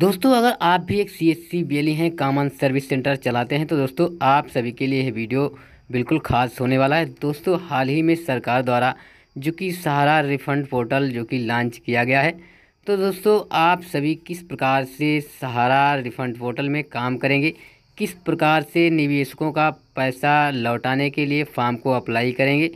दोस्तों अगर आप भी एक C S C B L हैं कॉमन सर्विस सेंटर चलाते हैं तो दोस्तों आप सभी के लिए यह वीडियो बिल्कुल खास होने वाला है दोस्तों हाल ही में सरकार द्वारा जो कि सहारा रिफंड पोर्टल जो कि लॉन्च किया गया है तो दोस्तों आप सभी किस प्रकार से सहारा रिफंड पोर्टल में काम करेंगे किस प्रकार से निवेशकों का पैसा लौटाने के लिए फॉर्म को अप्लाई करेंगे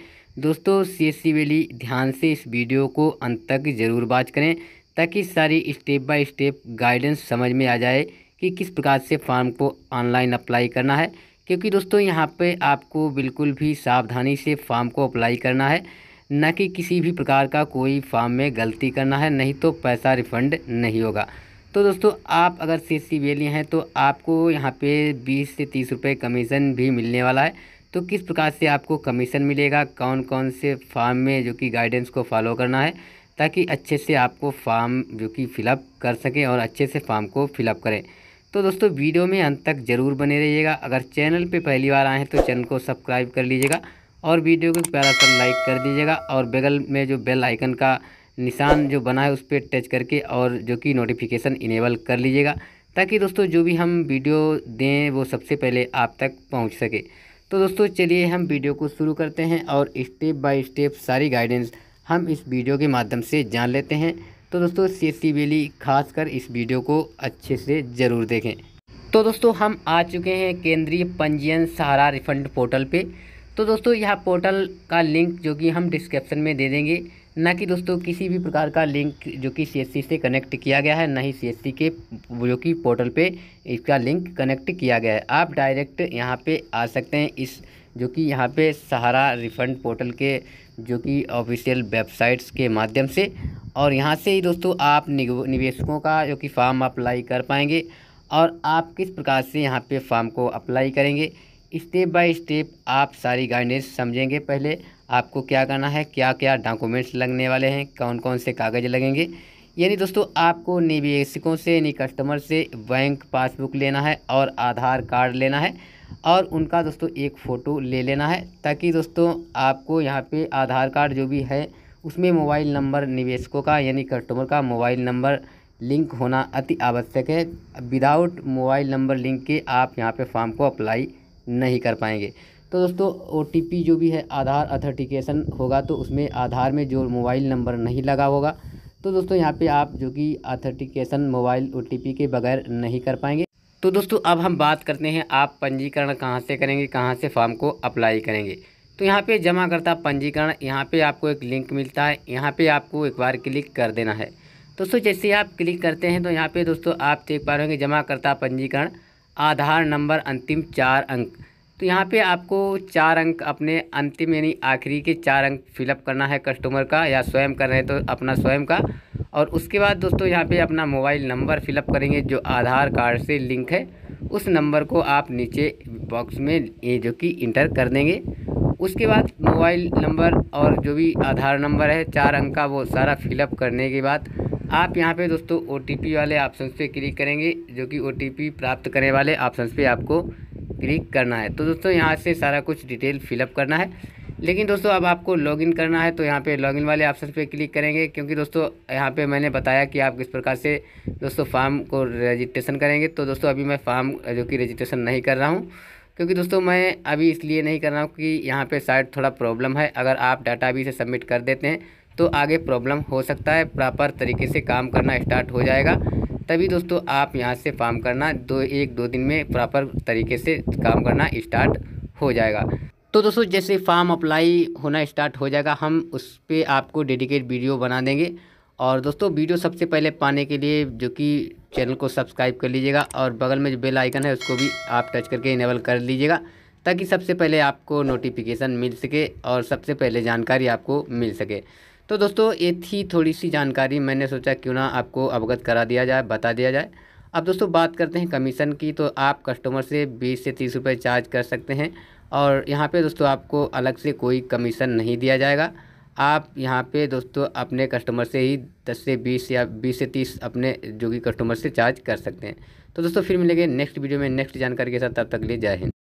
दोस्तों सी एस सी वैली ध्यान से इस वीडियो को अंत तक ज़रूर बात करें ताकि सारी स्टेप बाय स्टेप गाइडेंस समझ में आ जाए कि किस प्रकार से फॉर्म को ऑनलाइन अप्लाई करना है क्योंकि दोस्तों यहाँ पे आपको बिल्कुल भी सावधानी से फॉर्म को अप्लाई करना है न कि किसी भी प्रकार का कोई फॉर्म में गलती करना है नहीं तो पैसा रिफ़ंड नहीं होगा तो दोस्तों आप अगर सी सी बी हैं तो आपको यहाँ पे 20 से 30 रुपए कमीशन भी मिलने वाला है तो किस प्रकार से आपको कमीशन मिलेगा कौन कौन से फार्म में जो कि गाइडेंस को फॉलो करना है ताकि अच्छे से आपको फॉर्म जो कि फ़िलअप कर सकें और अच्छे से फॉर्म को फ़िलअप करें तो दोस्तों वीडियो में अंत तक ज़रूर बने रहिएगा अगर चैनल पे पहली बार आए हैं तो चैनल को सब्सक्राइब कर लीजिएगा और वीडियो को प्यारा सा लाइक कर दीजिएगा और बगल में जो बेल आइकन का निशान जो बना है उस पर टच करके और जो कि नोटिफिकेशन इनेबल कर लीजिएगा ताकि दोस्तों जो भी हम वीडियो दें वो सबसे पहले आप तक पहुँच सके तो दोस्तों चलिए हम वीडियो को शुरू करते हैं और स्टेप बाई स्टेप सारी गाइडेंस हम इस वीडियो के माध्यम से जान लेते हैं तो दोस्तों सी एस वैली कर इस वीडियो को अच्छे से ज़रूर देखें तो दोस्तों हम आ चुके हैं केंद्रीय पंजीयन सहारा रिफंड पोर्टल पे तो दोस्तों यह पोर्टल का लिंक जो कि हम डिस्क्रिप्शन में दे देंगे ना कि दोस्तों किसी भी प्रकार का लिंक जो कि सी से कनेक्ट किया गया है ना ही सी के जो कि पोर्टल पे इसका लिंक कनेक्ट किया गया है आप डायरेक्ट यहाँ पे आ सकते हैं इस जो कि यहाँ पे सहारा रिफंड पोर्टल के जो कि ऑफिशियल वेबसाइट्स के माध्यम से और यहाँ से ही दोस्तों आप निवेशकों का जो कि फॉर्म अप्लाई कर पाएंगे और आप किस प्रकार से यहाँ पे फॉर्म को अप्लाई करेंगे स्टेप बाय स्टेप आप सारी गाइडेंस समझेंगे पहले आपको क्या करना है क्या क्या डॉक्यूमेंट्स लगने वाले हैं कौन कौन से कागज़ लगेंगे यानी दोस्तों आपको निवेशकों से यानी कस्टमर से बैंक पासबुक लेना है और आधार कार्ड लेना है और उनका दोस्तों एक फ़ोटो ले लेना है ताकि दोस्तों आपको यहाँ पे आधार कार्ड जो भी है उसमें मोबाइल नंबर निवेशकों का यानी कस्टमर का मोबाइल नंबर लिंक होना अति आवश्यक है विदाउट मोबाइल नंबर लिंक के आप यहाँ पे फॉर्म को अप्लाई नहीं कर पाएंगे तो दोस्तों ओ जो भी है आधार अथेंटिकेशन होगा तो उसमें आधार में जो मोबाइल नंबर नहीं लगा होगा तो दोस्तों यहाँ पे आप जो कि अथेंटिकेशन मोबाइल ओ के बगैर नहीं कर पाएंगे तो दोस्तों अब हम बात करते हैं आप पंजीकरण कहाँ से करेंगे कहाँ से फॉर्म को अप्लाई करेंगे तो यहाँ पे जमा करता पंजीकरण यहाँ पे आपको एक लिंक मिलता है यहाँ पे आपको एक बार क्लिक कर देना है दोस्तों जैसे आप क्लिक करते हैं तो यहाँ पे दोस्तों आप देख पा रहे होंगे जमा करता पंजीकरण आधार नंबर अंतिम चार अंक तो यहाँ पे आपको चार अंक अपने अंतिम यानी आखिरी के चार अंक फिलअप करना है कस्टमर का या स्वयं कर रहे हैं तो अपना स्वयं का और उसके बाद दोस्तों यहाँ पे अपना मोबाइल नंबर फिलअप करेंगे जो आधार कार्ड से लिंक है उस नंबर को आप नीचे बॉक्स में ये जो कि इंटर कर देंगे उसके बाद मोबाइल नंबर और जो भी आधार नंबर है चार अंक का वो सारा फिलअप करने के बाद आप यहाँ पे दोस्तों ओ वाले ऑप्शन पे क्लिक करेंगे जो कि ओ प्राप्त करने वाले ऑप्शन पे आपको क्लिक करना है तो दोस्तों यहाँ से सारा कुछ डिटेल फिलअप करना है लेकिन दोस्तों अब आपको लॉगिन करना है तो यहाँ पे लॉगिन वाले ऑप्शन पे क्लिक करेंगे क्योंकि दोस्तों यहाँ पे मैंने बताया कि आप किस प्रकार से दोस्तों फार्म को रजिस्ट्रेशन करेंगे तो दोस्तों अभी मैं फार्म जो कि रजिस्ट्रेशन नहीं कर रहा हूँ क्योंकि दोस्तों मैं अभी इसलिए नहीं कर रहा हूँ कि यहाँ पर साइड थोड़ा प्रॉब्लम है अगर आप डाटा अभी से सबमिट कर देते हैं तो आगे प्रॉब्लम हो सकता है प्रॉपर तरीके से काम करना स्टार्ट हो जाएगा तभी दोस्तों आप यहाँ से फार्म करना दो एक दो दिन में प्रॉपर तरीके से काम करना स्टार्ट हो जाएगा तो दोस्तों जैसे फॉर्म अप्लाई होना स्टार्ट हो जाएगा हम उस पर आपको डेडिकेट वीडियो बना देंगे और दोस्तों वीडियो सबसे पहले पाने के लिए जो कि चैनल को सब्सक्राइब कर लीजिएगा और बगल में जो बेल आइकन है उसको भी आप टच करके इनेबल कर लीजिएगा ताकि सबसे पहले आपको नोटिफिकेशन मिल सके और सबसे पहले जानकारी आपको मिल सके तो दोस्तों ये थी थोड़ी सी जानकारी मैंने सोचा क्यों ना आपको अवगत करा दिया जाए बता दिया जाए अब दोस्तों बात करते हैं कमीशन की तो आप कस्टमर से बीस से तीस रुपये चार्ज कर सकते हैं और यहाँ पे दोस्तों आपको अलग से कोई कमीशन नहीं दिया जाएगा आप यहाँ पे दोस्तों अपने कस्टमर से ही 10 से 20 या 20 से 30 अपने जो कि कस्टमर से चार्ज कर सकते हैं तो दोस्तों फिर मिलेंगे नेक्स्ट वीडियो में नेक्स्ट जानकारी के साथ तब तक ले जाए हिंद